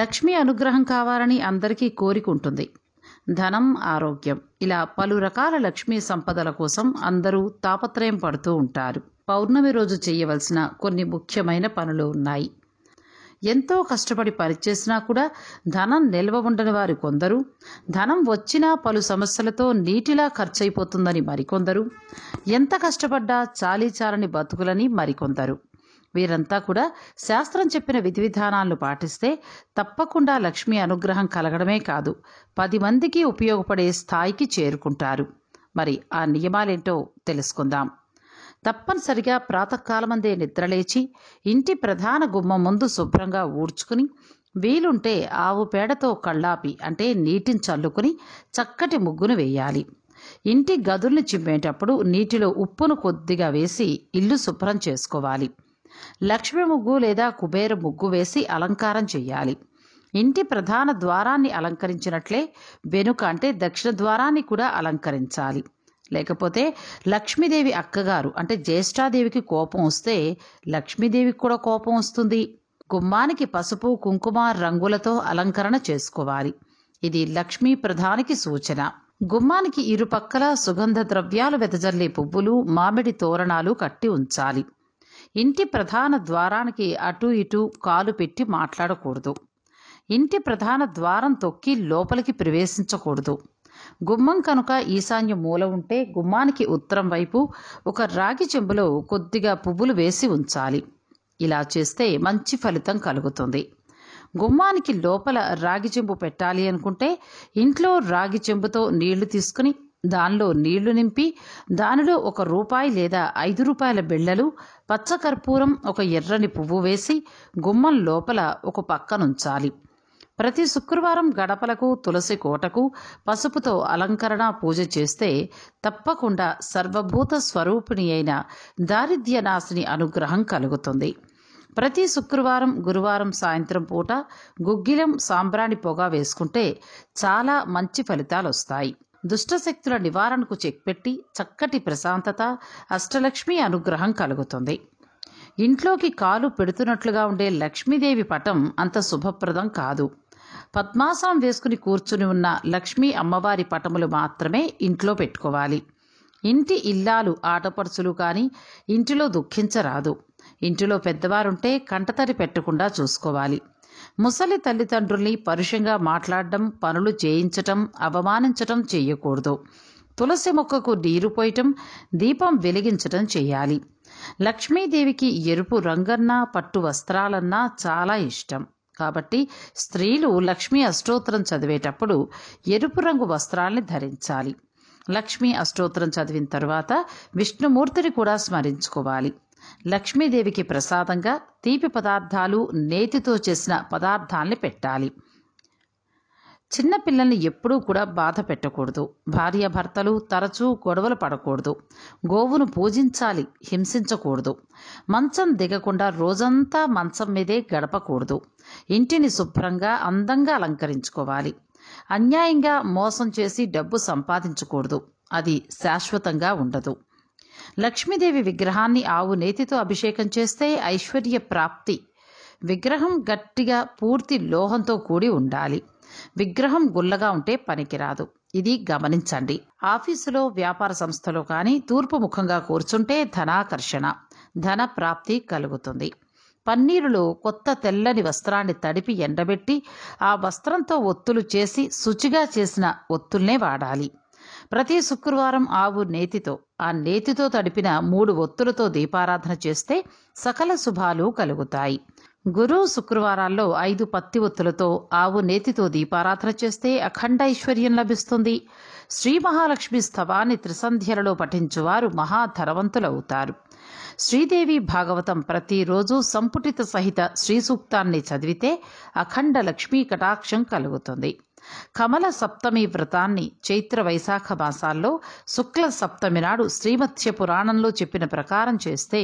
లక్ష్మి అనుగ్రహం కావాలని అందరికీ కోరిక ఉంటుంది ధనం ఆరోగ్యం ఇలా పలు రకాల లక్ష్మీ సంపదల కోసం అందరూ తాపత్రయం పడుతూ ఉంటారు పౌర్ణమి రోజు చేయవలసిన కొన్ని ముఖ్యమైన పనులు ఉన్నాయి ఎంతో కష్టపడి పనిచేసినా కూడా ధనం నిల్వ ఉండని వారు కొందరు ధనం వచ్చినా పలు సమస్యలతో నీటిలా ఖర్చయిపోతుందని మరికొందరు ఎంత కష్టపడ్డా చాలీ చాలని బతుకులని మరికొందరు వీరంతా కూడా శాస్త్రం చెప్పిన విధి విధానాలను పాటిస్తే తప్పకుండా లక్ష్మీ అనుగ్రహం కలగడమే కాదు పది మందికి ఉపయోగపడే స్థాయికి చేరుకుంటారు మరి ఆ నియమాలేంటో తెలుసుకుందాం తప్పనిసరిగా ప్రాతకాలమందే నిద్రలేచి ఇంటి ప్రధాన గుమ్మం ముందు శుభ్రంగా ఊడ్చుకుని వీలుంటే ఆవు పేడతో కళ్ళాపి అంటే నీటిని చల్లుకుని చక్కటి ముగ్గును వేయాలి ఇంటి గదుల్ని చిమ్మేటప్పుడు నీటిలో ఉప్పును కొద్దిగా వేసి ఇల్లు శుభ్రం చేసుకోవాలి లక్ష్మి ముగ్గు లేదా కుబేర ముగ్గు వేసి అలంకారం చేయాలి ఇంటి ప్రధాన ద్వారాన్ని అలంకరించినట్లే వెనుక అంటే దక్షిణ ద్వారాన్ని కూడా అలంకరించాలి లేకపోతే లక్ష్మీదేవి అక్కగారు అంటే జ్యేష్ఠాదేవికి కోపం వస్తే లక్ష్మీదేవికి కూడా కోపం వస్తుంది గుమ్మానికి పసుపు కుంకుమ రంగులతో అలంకరణ చేసుకోవాలి ఇది లక్ష్మీ ప్రధానికి సూచన గుమ్మానికి ఇరుపక్కల సుగంధ ద్రవ్యాలు వెదజల్లే పువ్వులు మామిడి తోరణాలు కట్టి ఉంచాలి ఇంటి ప్రధాన ద్వారానికి అటు ఇటు కాలు పెట్టి మాట్లాడకూడదు ఇంటి ప్రధాన ద్వారం తొక్కి లోపలికి ప్రవేశించకూడదు గుమ్మం కనుక ఈశాన్య మూల ఉంటే గుమ్మానికి ఉత్తరం వైపు ఒక రాగి చెంబులో కొద్దిగా పువ్వులు వేసి ఉంచాలి ఇలా చేస్తే మంచి ఫలితం కలుగుతుంది గుమ్మానికి లోపల రాగి చెంబు పెట్టాలి అనుకుంటే ఇంట్లో రాగి చెంబుతో నీళ్లు తీసుకుని దానిలో నీళ్లు నింపి దానిలో ఒక రూపాయి లేదా ఐదు రూపాయల బిళ్ళలు పచ్చకర్పూరం ఒక ఎర్రని పువ్వు వేసి గుమ్మం లోపల ఒక పక్కనుంచాలి ప్రతి శుక్రవారం గడపలకు తులసి కోటకు పసుపుతో అలంకరణ పూజ చేస్తే తప్పకుండా సర్వభూత స్వరూపిణి అయిన దారిద్ర్యనాశిని అనుగ్రహం కలుగుతుంది ప్రతి శుక్రవారం గురువారం సాయంత్రం పూట గుగ్గిలం సాంబ్రాణి పొగ వేసుకుంటే చాలా మంచి ఫలితాలు వస్తాయి దుష్టశక్తుల నివారణకు చెక్ పెట్టి చక్కటి ప్రశాంతత అష్టలక్ష్మి అనుగ్రహం కలుగుతుంది ఇంట్లోకి కాలు పెడుతున్నట్లుగా ఉండే లక్ష్మీదేవి పటం అంత శుభప్రదం కాదు పద్మాసనం వేసుకుని కూర్చుని ఉన్న లక్ష్మీ అమ్మవారి పటములు మాత్రమే ఇంట్లో పెట్టుకోవాలి ఇంటి ఇల్లాలు ఆటపడుచులు కానీ ఇంటిలో దుఃఖించరాదు ఇంటిలో పెద్దవారుంటే కంటతరి పెట్టకుండా చూసుకోవాలి ముసలి తల్లిదండ్రుల్ని పరుషంగా మాట్లాడడం పనులు చేయించటం అవమానించటం చేయకూడదు తులసి మొక్కకు నీరు పోయటం దీపం వెలిగించటం చేయాలి లక్ష్మీదేవికి ఎరుపు రంగన్నా పట్టు వస్త్రాలన్నా చాలా ఇష్టం కాబట్టి స్త్రీలు లక్ష్మీ అష్టోత్తరం చదివేటప్పుడు ఎరుపు రంగు వస్త్రాల్ని ధరించాలి లక్ష్మీ అష్టోత్తరం చదివిన తర్వాత విష్ణుమూర్తిని కూడా స్మరించుకోవాలి లక్ష్మీదేవికి ప్రసాదంగా తీపి పదార్థాలు నేతితో చేసిన పదార్థాల్ని పెట్టాలి చిన్నపిల్లల్ని ఎప్పుడూ కూడా బాధ పెట్టకూడదు భార్యాభర్తలు తరచూ గొడవలు పడకూడదు గోవును పూజించాలి హింసించకూడదు మంచం దిగకుండా రోజంతా మంచం మీదే గడపకూడదు ఇంటిని శుభ్రంగా అందంగా అలంకరించుకోవాలి అన్యాయంగా మోసం చేసి డబ్బు సంపాదించకూడదు అది శాశ్వతంగా ఉండదు లక్ష్మీదేవి విగ్రహాన్ని ఆవు నేతితో అభిషేకం చేస్తే ఐశ్వర్య ప్రాప్తి విగ్రహం గట్టిగా పూర్తి లోహంతో కూడి ఉండాలి విగ్రహం గుల్లగా ఉంటే పనికిరాదు ఇది గమనించండి ఆఫీసులో వ్యాపార సంస్థలో కానీ తూర్పు ముఖంగా కూర్చుంటే ధనాకర్షణ ధన ప్రాప్తి కలుగుతుంది పన్నీరులో కొత్త తెల్లని వస్త్రాన్ని తడిపి ఎండబెట్టి ఆ వస్త్రంతో ఒత్తులు చేసి శుచిగా చేసిన ఒత్తుల్నే వాడాలి ప్రతి శుక్రవారం ఆవు నేతితో ఆ నేతితో తడిపిన మూడు ఒత్తులతో దీపారాధన చేస్తే సకల శుభాలు కలుగుతాయి గురు శుక్రవారాల్లో ఐదు పత్తి ఒత్తులతో ఆవు నేతితో దీపారాధన చేస్తే అఖండ ఐశ్వర్యం లభిస్తుంది శ్రీ మహాలక్ష్మి స్తవాన్ని త్రిసంధ్యలలో పఠించువారు మహాధనవంతులవుతారు శ్రీదేవి భాగవతం ప్రతిరోజు సంపుటిత సహిత శ్రీ సూక్తాన్ని చదివితే అఖండ లక్ష్మీ కటాక్షం కలుగుతుంది కమల సప్తమి వ్రతాన్ని చైత్ర వైశాఖ మాసాల్లో శుక్ల సప్తమి నాడు శ్రీమత్స్య పురాణంలో చెప్పిన ప్రకారం చేస్తే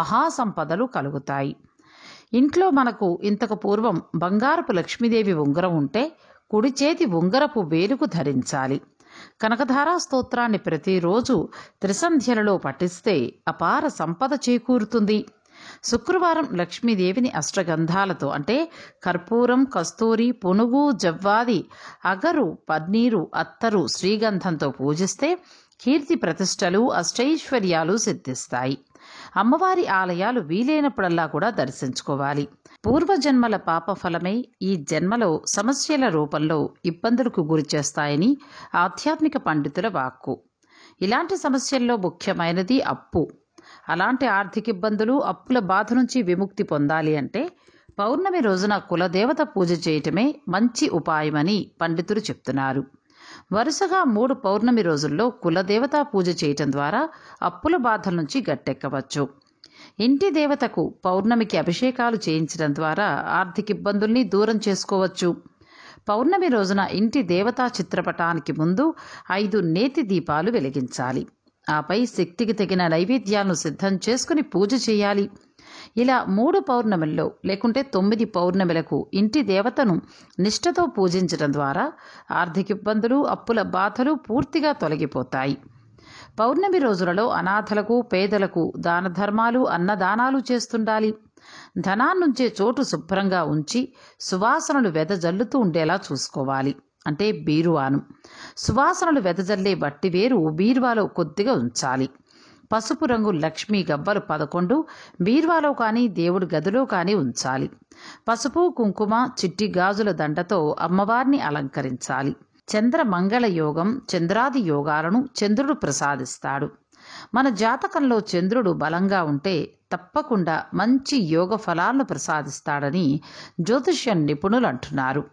మహాసంపదలు కలుగుతాయి ఇంట్లో మనకు ఇంతకు పూర్వం బంగారపు లక్ష్మీదేవి ఉంగరం ఉంటే కుడి చేతి ఉంగరపు వేలుకు ధరించాలి కనకధారా స్తోత్రాన్ని ప్రతిరోజు త్రిసంధ్యలలో పఠిస్తే అపార సంపద చేకూరుతుంది శుక్రవారం లక్ష్మీదేవిని అష్టగంధాలతో అంటే కర్పూరం కస్తూరి పునుగు జవ్వాది అగరు పన్నీరు అత్తరు శ్రీగంధంతో పూజిస్తే కీర్తి ప్రతిష్టలు అష్టైశ్వర్యాలు సిద్ధిస్తాయి అమ్మవారి ఆలయాలు వీలైనప్పుడల్లా కూడా దర్శించుకోవాలి పూర్వజన్మల పాప ఫలమే ఈ జన్మలో సమస్యల రూపంలో ఇబ్బందులకు గురి చేస్తాయని ఆధ్యాత్మిక పండితుల వాక్కు ఇలాంటి సమస్యల్లో ముఖ్యమైనది అప్పు అలాంటి ఆర్థిక ఇబ్బందులు అప్పుల బాధ నుంచి విముక్తి పొందాలి అంటే పౌర్ణమి రోజున కులదేవత పూజ చేయటమే మంచి ఉపాయమని పండితులు చెప్తున్నారు వరుసగా మూడు పౌర్ణమి రోజుల్లో కులదేవతా పూజ చేయటం ద్వారా అప్పుల బాధల నుంచి గట్టెక్కవచ్చు ఇంటి దేవతకు పౌర్ణమికి అభిషేకాలు చేయించడం ద్వారా ఆర్థిక ఇబ్బందుల్ని దూరం చేసుకోవచ్చు పౌర్ణమి రోజున ఇంటి దేవతా చిత్రపటానికి ముందు ఐదు నేతి దీపాలు వెలిగించాలి ఆపై శక్తికి తగిన నైవేద్యాలను సిద్ధం చేసుకుని పూజ చేయాలి ఇలా మూడు పౌర్ణమిల్లో లేకుంటే తొమ్మిది పౌర్ణమిలకు ఇంటి దేవతను నిష్ఠతో పూజించడం ద్వారా ఆర్థిక ఇబ్బందులు అప్పుల బాధలు పూర్తిగా తొలగిపోతాయి పౌర్ణమి రోజులలో అనాథలకు పేదలకు దాన ధర్మాలు అన్నదానాలు చేస్తుండాలి ధనాన్నుంచే చోటు శుభ్రంగా ఉంచి సువాసనలు వెదజల్లుతూ ఉండేలా చూసుకోవాలి అంటే బీరువాను సువాసనలు వెదజల్లే బట్టి వేరు బీరువాలో కొద్దిగా ఉంచాలి పసుపు రంగు లక్ష్మీ గబ్బలు పదకొండు బీర్వాలో కానీ దేవుడి గదిలో కానీ ఉంచాలి పసుపు కుంకుమ చిట్టి గాజుల దండతో అమ్మవారిని అలంకరించాలి చంద్ర మంగళ యోగం చంద్రాది యోగాలను చంద్రుడు ప్రసాదిస్తాడు మన జాతకంలో చంద్రుడు బలంగా ఉంటే తప్పకుండా మంచి యోగ ఫలాలను ప్రసాదిస్తాడని జ్యోతిష్య నిపుణులు అంటున్నారు